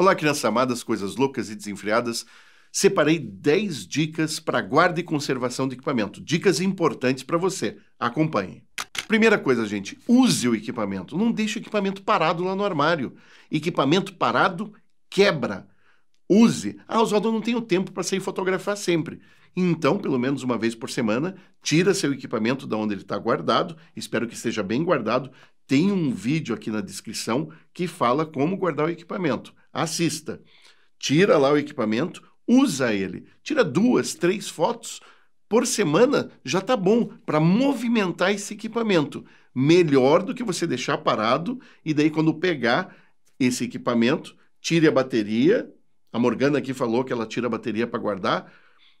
Olá, crianças amadas, coisas loucas e desenfreadas. Separei 10 dicas para guarda e conservação de equipamento. Dicas importantes para você. Acompanhe. Primeira coisa, gente, use o equipamento. Não deixe o equipamento parado lá no armário. Equipamento parado quebra. Use. Ah, Oswaldo, não tenho tempo para sair fotografar sempre. Então, pelo menos uma vez por semana, tira seu equipamento da onde ele está guardado. Espero que esteja bem guardado. Tem um vídeo aqui na descrição que fala como guardar o equipamento assista. Tira lá o equipamento, usa ele. Tira duas, três fotos por semana, já tá bom para movimentar esse equipamento. Melhor do que você deixar parado e daí quando pegar esse equipamento, tire a bateria. A Morgana aqui falou que ela tira a bateria para guardar.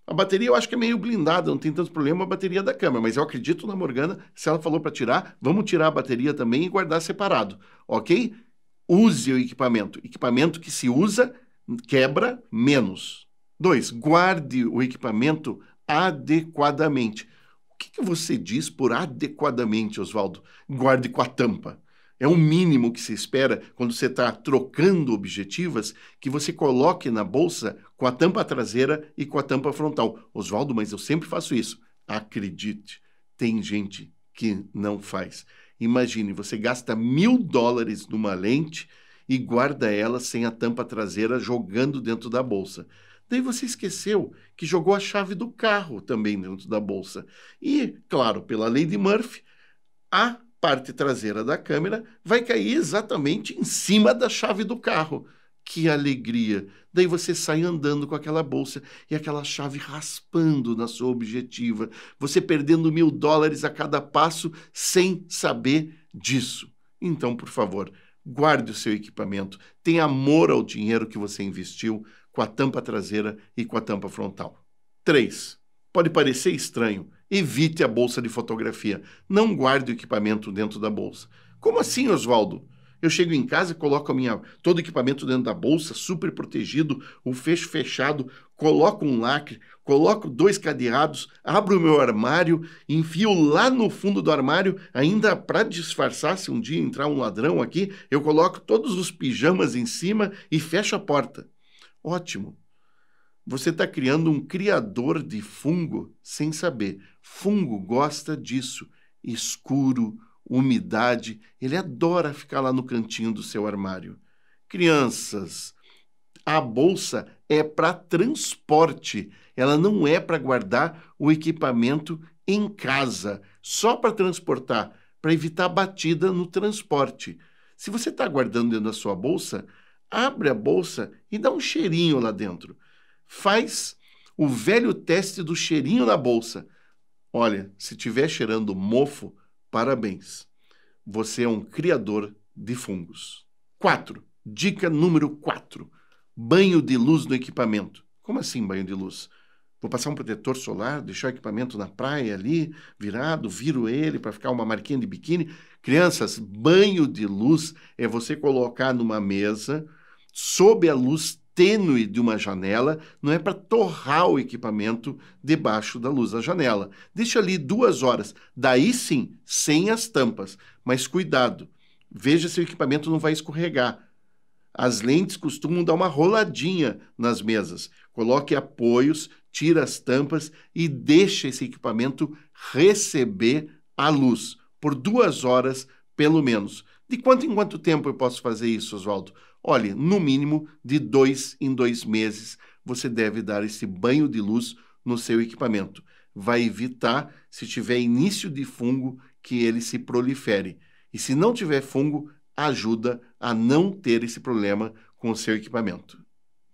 A bateria eu acho que é meio blindada, não tem tanto problema a bateria da câmera, mas eu acredito na Morgana, se ela falou para tirar, vamos tirar a bateria também e guardar separado, ok? Use o equipamento. Equipamento que se usa quebra menos. Dois, guarde o equipamento adequadamente. O que, que você diz por adequadamente, Oswaldo? Guarde com a tampa. É o mínimo que se espera quando você está trocando objetivas que você coloque na bolsa com a tampa traseira e com a tampa frontal. Oswaldo, mas eu sempre faço isso. Acredite, tem gente que não faz. Imagine, você gasta mil dólares numa lente e guarda ela sem a tampa traseira jogando dentro da bolsa. Daí você esqueceu que jogou a chave do carro também dentro da bolsa. E, claro, pela lei de Murphy, a parte traseira da câmera vai cair exatamente em cima da chave do carro que alegria! Daí você sai andando com aquela bolsa e aquela chave raspando na sua objetiva, você perdendo mil dólares a cada passo sem saber disso. Então, por favor, guarde o seu equipamento, tenha amor ao dinheiro que você investiu com a tampa traseira e com a tampa frontal. 3. Pode parecer estranho, evite a bolsa de fotografia. Não guarde o equipamento dentro da bolsa. Como assim, Oswaldo? Eu chego em casa, coloco a minha, todo o equipamento dentro da bolsa, super protegido, o fecho fechado, coloco um lacre, coloco dois cadeados, abro o meu armário, enfio lá no fundo do armário, ainda para disfarçar se um dia entrar um ladrão aqui, eu coloco todos os pijamas em cima e fecho a porta. Ótimo. Você está criando um criador de fungo sem saber. Fungo gosta disso. Escuro, umidade, ele adora ficar lá no cantinho do seu armário. Crianças, a bolsa é para transporte, ela não é para guardar o equipamento em casa, só para transportar, para evitar batida no transporte. Se você está guardando dentro da sua bolsa, abre a bolsa e dá um cheirinho lá dentro. Faz o velho teste do cheirinho na bolsa. Olha, se tiver cheirando mofo, Parabéns! Você é um criador de fungos. 4. Dica número 4. Banho de luz no equipamento. Como assim banho de luz? Vou passar um protetor solar, deixar o equipamento na praia ali, virado, viro ele para ficar uma marquinha de biquíni. Crianças, banho de luz é você colocar numa mesa, sob a luz tênue de uma janela não é para torrar o equipamento debaixo da luz da janela. Deixa ali duas horas, daí sim, sem as tampas. Mas cuidado, veja se o equipamento não vai escorregar. As lentes costumam dar uma roladinha nas mesas. Coloque apoios, tira as tampas e deixa esse equipamento receber a luz por duas horas pelo menos. De quanto em quanto tempo eu posso fazer isso, Oswaldo? Olhe, no mínimo de dois em dois meses você deve dar esse banho de luz no seu equipamento. Vai evitar, se tiver início de fungo, que ele se prolifere. E se não tiver fungo, ajuda a não ter esse problema com o seu equipamento.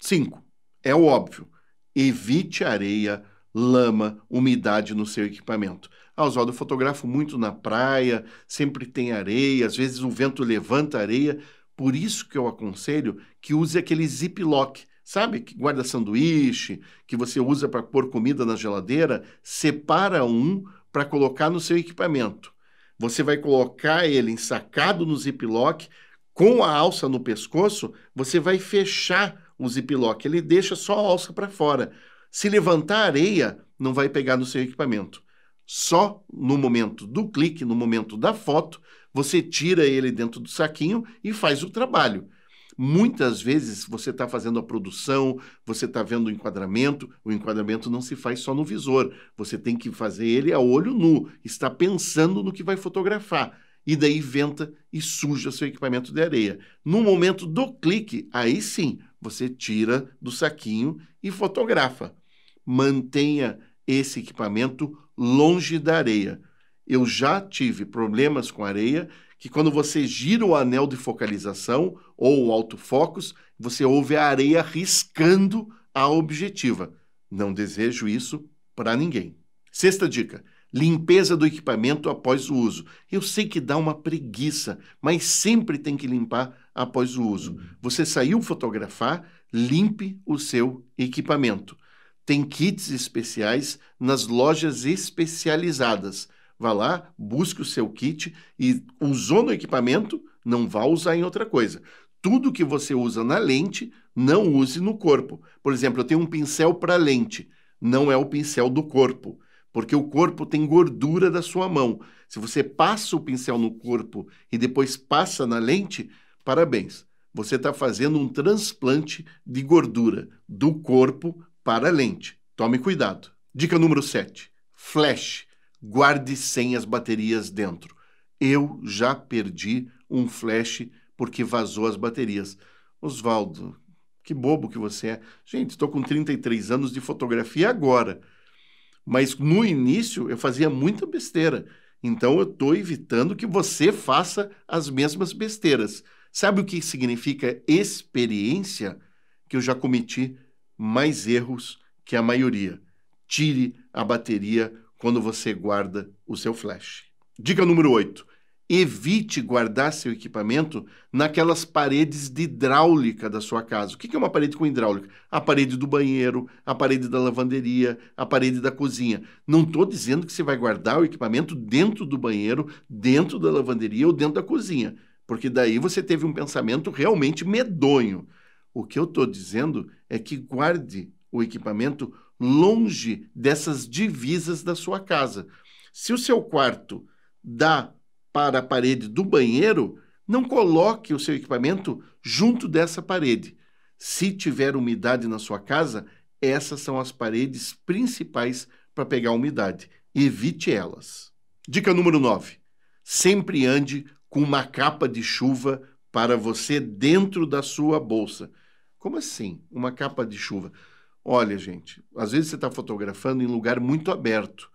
5. É o óbvio. Evite areia lama, umidade no seu equipamento. Ah, Oswaldo, eu fotografo muito na praia, sempre tem areia, às vezes o vento levanta areia. Por isso que eu aconselho que use aquele ziplock, sabe? Que guarda sanduíche, que você usa para pôr comida na geladeira. Separa um para colocar no seu equipamento. Você vai colocar ele ensacado no ziplock, com a alça no pescoço, você vai fechar o ziplock. Ele deixa só a alça para fora. Se levantar a areia, não vai pegar no seu equipamento. Só no momento do clique, no momento da foto, você tira ele dentro do saquinho e faz o trabalho. Muitas vezes você está fazendo a produção, você está vendo o enquadramento, o enquadramento não se faz só no visor, você tem que fazer ele a olho nu, está pensando no que vai fotografar. E daí venta e suja seu equipamento de areia. No momento do clique, aí sim, você tira do saquinho e fotografa mantenha esse equipamento longe da areia. Eu já tive problemas com areia que quando você gira o anel de focalização ou o autofocus, você ouve a areia riscando a objetiva. Não desejo isso para ninguém. Sexta dica: limpeza do equipamento após o uso. Eu sei que dá uma preguiça, mas sempre tem que limpar após o uso. Uhum. Você saiu fotografar, limpe o seu equipamento tem kits especiais nas lojas especializadas. Vá lá, busque o seu kit e usou no equipamento, não vá usar em outra coisa. Tudo que você usa na lente, não use no corpo. Por exemplo, eu tenho um pincel para lente, não é o pincel do corpo, porque o corpo tem gordura da sua mão. Se você passa o pincel no corpo e depois passa na lente, parabéns. Você está fazendo um transplante de gordura do corpo para a lente. Tome cuidado. Dica número 7. Flash. Guarde sem as baterias dentro. Eu já perdi um flash porque vazou as baterias. Osvaldo, que bobo que você é. Gente, estou com 33 anos de fotografia agora. Mas no início eu fazia muita besteira. Então eu estou evitando que você faça as mesmas besteiras. Sabe o que significa experiência? Que eu já cometi mais erros que a maioria. Tire a bateria quando você guarda o seu flash. Dica número 8. Evite guardar seu equipamento naquelas paredes de hidráulica da sua casa. O que é uma parede com hidráulica? A parede do banheiro, a parede da lavanderia, a parede da cozinha. Não estou dizendo que você vai guardar o equipamento dentro do banheiro, dentro da lavanderia ou dentro da cozinha, porque daí você teve um pensamento realmente medonho. O que eu estou dizendo é que guarde o equipamento longe dessas divisas da sua casa. Se o seu quarto dá para a parede do banheiro, não coloque o seu equipamento junto dessa parede. Se tiver umidade na sua casa, essas são as paredes principais para pegar umidade. Evite elas. Dica número 9. Sempre ande com uma capa de chuva para você dentro da sua bolsa. Como assim? Uma capa de chuva? Olha, gente, às vezes você está fotografando em lugar muito aberto.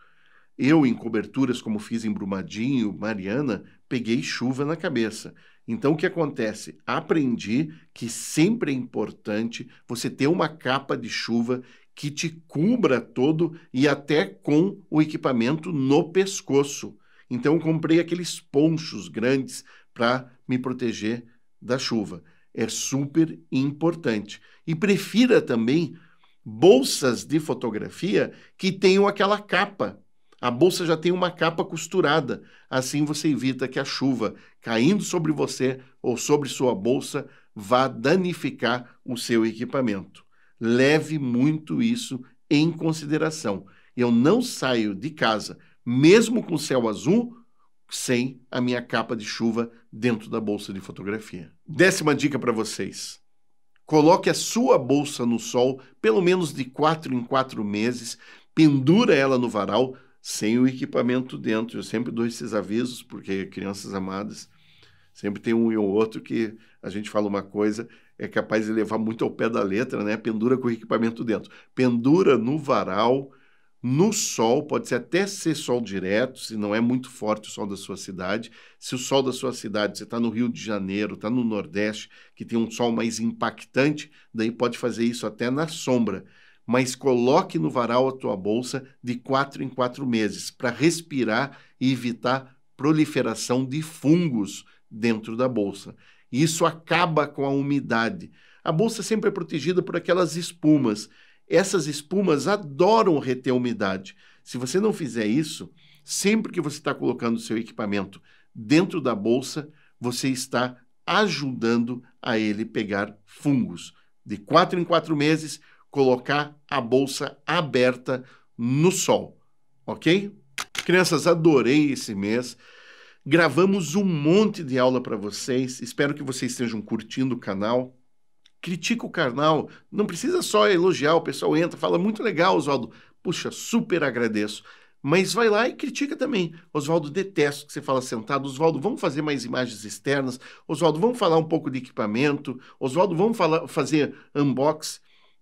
Eu, em coberturas como fiz em Brumadinho, Mariana, peguei chuva na cabeça. Então, o que acontece? Aprendi que sempre é importante você ter uma capa de chuva que te cubra todo e até com o equipamento no pescoço. Então, comprei aqueles ponchos grandes para me proteger da chuva é super importante. E prefira também bolsas de fotografia que tenham aquela capa. A bolsa já tem uma capa costurada. Assim você evita que a chuva caindo sobre você ou sobre sua bolsa vá danificar o seu equipamento. Leve muito isso em consideração. Eu não saio de casa, mesmo com céu azul, sem a minha capa de chuva dentro da bolsa de fotografia. Décima dica para vocês. Coloque a sua bolsa no sol pelo menos de quatro em quatro meses, pendura ela no varal sem o equipamento dentro. Eu sempre dou esses avisos porque crianças amadas sempre tem um e o outro que a gente fala uma coisa é capaz de levar muito ao pé da letra, né? Pendura com o equipamento dentro. Pendura no varal no sol, pode ser até ser sol direto, se não é muito forte o sol da sua cidade. Se o sol da sua cidade, você está no Rio de Janeiro, está no Nordeste, que tem um sol mais impactante, daí pode fazer isso até na sombra. Mas coloque no varal a tua bolsa de quatro em quatro meses para respirar e evitar proliferação de fungos dentro da bolsa. isso acaba com a umidade. A bolsa sempre é protegida por aquelas espumas essas espumas adoram reter umidade. Se você não fizer isso, sempre que você está colocando o seu equipamento dentro da bolsa, você está ajudando a ele pegar fungos. De quatro em quatro meses, colocar a bolsa aberta no sol, ok? Crianças, adorei esse mês. Gravamos um monte de aula para vocês. Espero que vocês estejam curtindo o canal critica o carnal, não precisa só elogiar, o pessoal entra, fala muito legal, Oswaldo. Puxa, super agradeço. Mas vai lá e critica também. Oswaldo, detesto que você fala sentado. Oswaldo, vamos fazer mais imagens externas. Oswaldo, vamos falar um pouco de equipamento. Oswaldo, vamos falar, fazer unbox.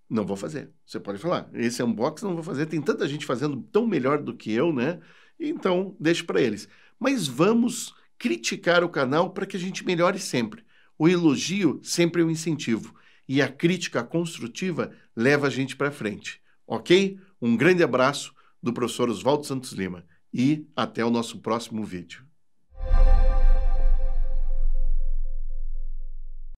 Não vou fazer. Você pode falar, esse unbox não vou fazer. Tem tanta gente fazendo tão melhor do que eu, né? Então, deixo para eles. Mas vamos criticar o canal para que a gente melhore sempre. O elogio sempre é um incentivo e a crítica construtiva leva a gente para frente. Ok? Um grande abraço do professor Oswaldo Santos Lima e até o nosso próximo vídeo.